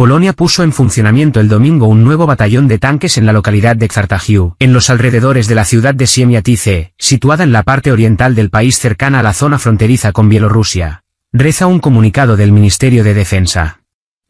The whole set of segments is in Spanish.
Polonia puso en funcionamiento el domingo un nuevo batallón de tanques en la localidad de Xartagiu, en los alrededores de la ciudad de Siemiatice, situada en la parte oriental del país cercana a la zona fronteriza con Bielorrusia. Reza un comunicado del Ministerio de Defensa.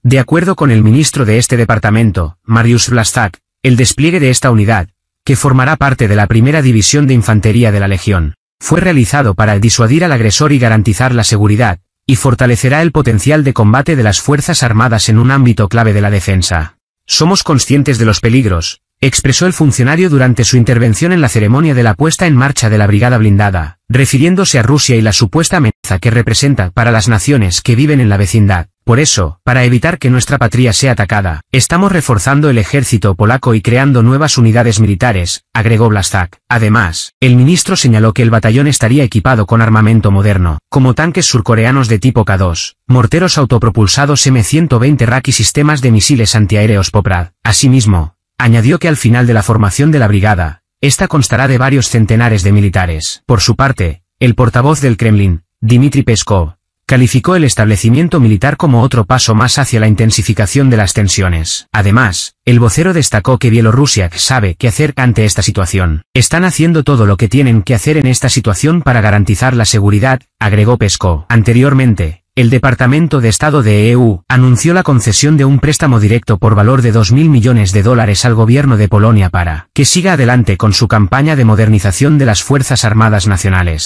De acuerdo con el ministro de este departamento, Mariusz Blastak, el despliegue de esta unidad, que formará parte de la primera división de infantería de la Legión, fue realizado para disuadir al agresor y garantizar la seguridad, y fortalecerá el potencial de combate de las Fuerzas Armadas en un ámbito clave de la defensa. Somos conscientes de los peligros, expresó el funcionario durante su intervención en la ceremonia de la puesta en marcha de la Brigada Blindada, refiriéndose a Rusia y la supuesta amenaza que representa para las naciones que viven en la vecindad. Por eso, para evitar que nuestra patria sea atacada, estamos reforzando el ejército polaco y creando nuevas unidades militares, agregó Blastak. Además, el ministro señaló que el batallón estaría equipado con armamento moderno, como tanques surcoreanos de tipo K2, morteros autopropulsados M120 Rack y sistemas de misiles antiaéreos Poprad. Asimismo, añadió que al final de la formación de la brigada, esta constará de varios centenares de militares. Por su parte, el portavoz del Kremlin, Dmitry Peskov, calificó el establecimiento militar como otro paso más hacia la intensificación de las tensiones. Además, el vocero destacó que Bielorrusia sabe qué hacer ante esta situación. Están haciendo todo lo que tienen que hacer en esta situación para garantizar la seguridad, agregó Pesco. Anteriormente, el Departamento de Estado de EU anunció la concesión de un préstamo directo por valor de 2.000 millones de dólares al gobierno de Polonia para que siga adelante con su campaña de modernización de las Fuerzas Armadas Nacionales.